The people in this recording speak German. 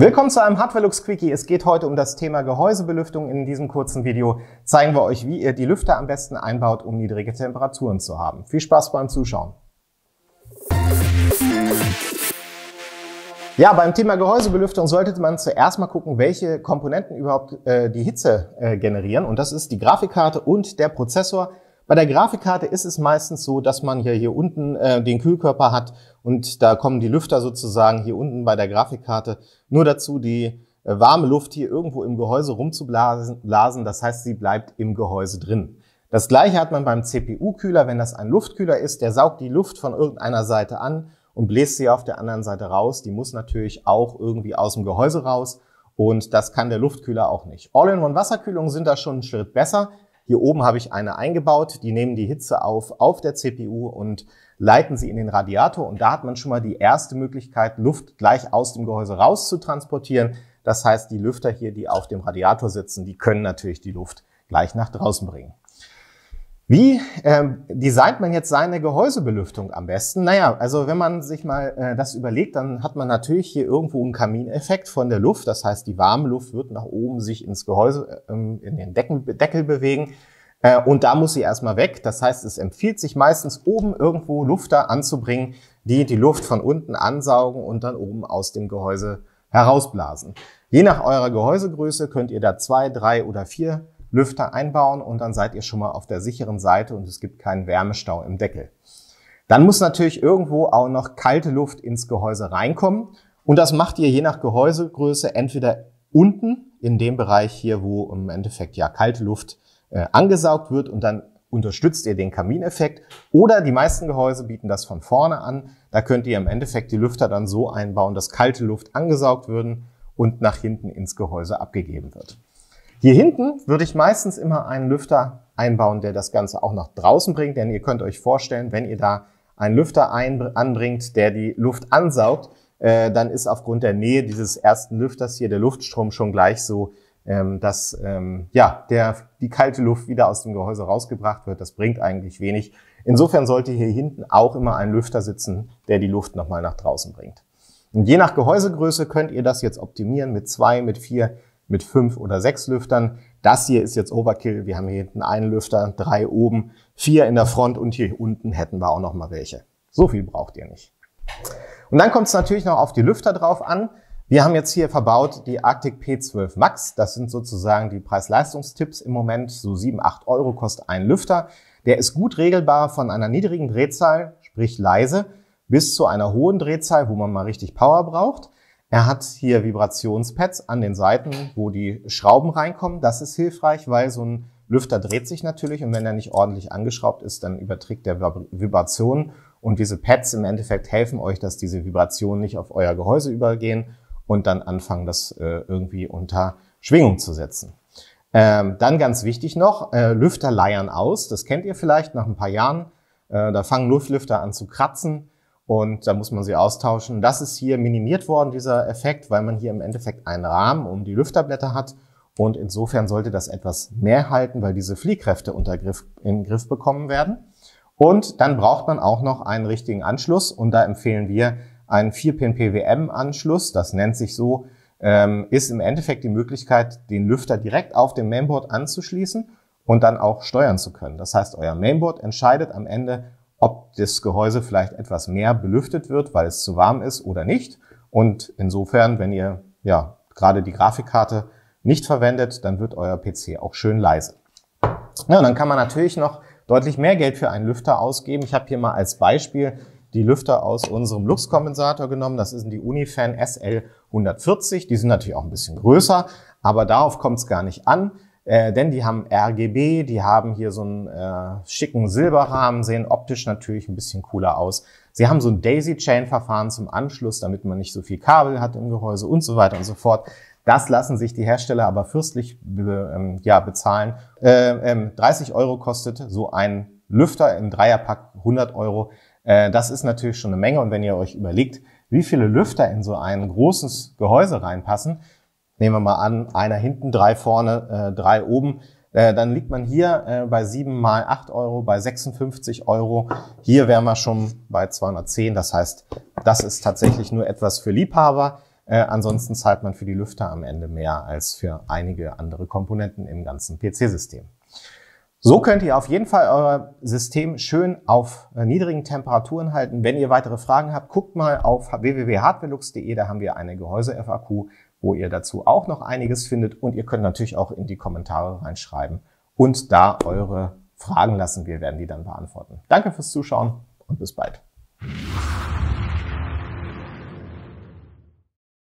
Willkommen zu einem Hardware-Lux Quickie. Es geht heute um das Thema Gehäusebelüftung. In diesem kurzen Video zeigen wir euch, wie ihr die Lüfter am besten einbaut, um niedrige Temperaturen zu haben. Viel Spaß beim Zuschauen. Ja, beim Thema Gehäusebelüftung sollte man zuerst mal gucken, welche Komponenten überhaupt äh, die Hitze äh, generieren. Und das ist die Grafikkarte und der Prozessor. Bei der Grafikkarte ist es meistens so, dass man hier, hier unten äh, den Kühlkörper hat und da kommen die Lüfter sozusagen hier unten bei der Grafikkarte nur dazu, die äh, warme Luft hier irgendwo im Gehäuse rumzublasen. das heißt, sie bleibt im Gehäuse drin. Das gleiche hat man beim CPU-Kühler, wenn das ein Luftkühler ist, der saugt die Luft von irgendeiner Seite an und bläst sie auf der anderen Seite raus. Die muss natürlich auch irgendwie aus dem Gehäuse raus und das kann der Luftkühler auch nicht. All-in-One-Wasserkühlungen sind da schon einen Schritt besser, hier oben habe ich eine eingebaut, die nehmen die Hitze auf auf der CPU und leiten sie in den Radiator und da hat man schon mal die erste Möglichkeit, Luft gleich aus dem Gehäuse raus zu transportieren. Das heißt, die Lüfter hier, die auf dem Radiator sitzen, die können natürlich die Luft gleich nach draußen bringen. Wie ähm, designt man jetzt seine Gehäusebelüftung am besten? Naja, also wenn man sich mal äh, das überlegt, dann hat man natürlich hier irgendwo einen Kamineffekt von der Luft. Das heißt, die warme Luft wird nach oben sich ins Gehäuse, äh, ähm, in den Decken, Deckel bewegen. Äh, und da muss sie erstmal weg. Das heißt, es empfiehlt sich meistens oben irgendwo Lufter anzubringen, die die Luft von unten ansaugen und dann oben aus dem Gehäuse herausblasen. Je nach eurer Gehäusegröße könnt ihr da zwei, drei oder vier Lüfter einbauen und dann seid ihr schon mal auf der sicheren Seite und es gibt keinen Wärmestau im Deckel. Dann muss natürlich irgendwo auch noch kalte Luft ins Gehäuse reinkommen und das macht ihr je nach Gehäusegröße entweder unten in dem Bereich hier, wo im Endeffekt ja kalte Luft äh, angesaugt wird und dann unterstützt ihr den Kamineffekt oder die meisten Gehäuse bieten das von vorne an. Da könnt ihr im Endeffekt die Lüfter dann so einbauen, dass kalte Luft angesaugt würden und nach hinten ins Gehäuse abgegeben wird. Hier hinten würde ich meistens immer einen Lüfter einbauen, der das Ganze auch nach draußen bringt, denn ihr könnt euch vorstellen, wenn ihr da einen Lüfter ein, anbringt, der die Luft ansaugt, äh, dann ist aufgrund der Nähe dieses ersten Lüfters hier der Luftstrom schon gleich so, ähm, dass ähm, ja der, die kalte Luft wieder aus dem Gehäuse rausgebracht wird. Das bringt eigentlich wenig. Insofern sollte hier hinten auch immer ein Lüfter sitzen, der die Luft nochmal nach draußen bringt. Und je nach Gehäusegröße könnt ihr das jetzt optimieren mit zwei, mit vier, mit fünf oder sechs Lüftern. Das hier ist jetzt Overkill. Wir haben hier hinten einen Lüfter, drei oben, vier in der Front und hier unten hätten wir auch noch mal welche. So viel braucht ihr nicht. Und dann kommt es natürlich noch auf die Lüfter drauf an. Wir haben jetzt hier verbaut die Arctic P12 Max. Das sind sozusagen die Preis-Leistungstipps im Moment. So 7, 8 Euro kostet ein Lüfter. Der ist gut regelbar von einer niedrigen Drehzahl, sprich leise, bis zu einer hohen Drehzahl, wo man mal richtig Power braucht. Er hat hier Vibrationspads an den Seiten, mhm. wo die Schrauben reinkommen. Das ist hilfreich, weil so ein Lüfter dreht sich natürlich und wenn er nicht ordentlich angeschraubt ist, dann überträgt der Vibration und diese Pads im Endeffekt helfen euch, dass diese Vibrationen nicht auf euer Gehäuse übergehen und dann anfangen, das äh, irgendwie unter Schwingung zu setzen. Ähm, dann ganz wichtig noch, äh, Lüfter leiern aus. Das kennt ihr vielleicht nach ein paar Jahren. Äh, da fangen Luftlüfter an zu kratzen und da muss man sie austauschen. Das ist hier minimiert worden, dieser Effekt, weil man hier im Endeffekt einen Rahmen um die Lüfterblätter hat und insofern sollte das etwas mehr halten, weil diese Fliehkräfte unter Griff, in den Griff bekommen werden. Und dann braucht man auch noch einen richtigen Anschluss und da empfehlen wir einen 4-Pin PWM-Anschluss, das nennt sich so, ähm, ist im Endeffekt die Möglichkeit, den Lüfter direkt auf dem Mainboard anzuschließen und dann auch steuern zu können. Das heißt, euer Mainboard entscheidet am Ende, ob das Gehäuse vielleicht etwas mehr belüftet wird, weil es zu warm ist oder nicht. Und insofern, wenn ihr ja gerade die Grafikkarte nicht verwendet, dann wird euer PC auch schön leise. Ja, und dann kann man natürlich noch deutlich mehr Geld für einen Lüfter ausgeben. Ich habe hier mal als Beispiel die Lüfter aus unserem Lux-Kompensator genommen. Das sind die Unifan SL 140. Die sind natürlich auch ein bisschen größer, aber darauf kommt es gar nicht an. Äh, denn die haben RGB, die haben hier so einen äh, schicken Silberrahmen, sehen optisch natürlich ein bisschen cooler aus. Sie haben so ein Daisy-Chain-Verfahren zum Anschluss, damit man nicht so viel Kabel hat im Gehäuse und so weiter und so fort. Das lassen sich die Hersteller aber fürstlich be, ähm, ja, bezahlen. Äh, ähm, 30 Euro kostet so ein Lüfter im Dreierpack 100 Euro. Äh, das ist natürlich schon eine Menge. Und wenn ihr euch überlegt, wie viele Lüfter in so ein großes Gehäuse reinpassen, nehmen wir mal an, einer hinten, drei vorne, äh, drei oben, äh, dann liegt man hier äh, bei 7 mal 8 Euro, bei 56 Euro. Hier wären wir schon bei 210. Das heißt, das ist tatsächlich nur etwas für Liebhaber. Äh, ansonsten zahlt man für die Lüfter am Ende mehr als für einige andere Komponenten im ganzen PC-System. So könnt ihr auf jeden Fall euer System schön auf äh, niedrigen Temperaturen halten. Wenn ihr weitere Fragen habt, guckt mal auf www.hardwarelux.de, da haben wir eine Gehäuse-FAQ wo ihr dazu auch noch einiges findet. Und ihr könnt natürlich auch in die Kommentare reinschreiben und da eure Fragen lassen. Wir werden die dann beantworten. Danke fürs Zuschauen und bis bald.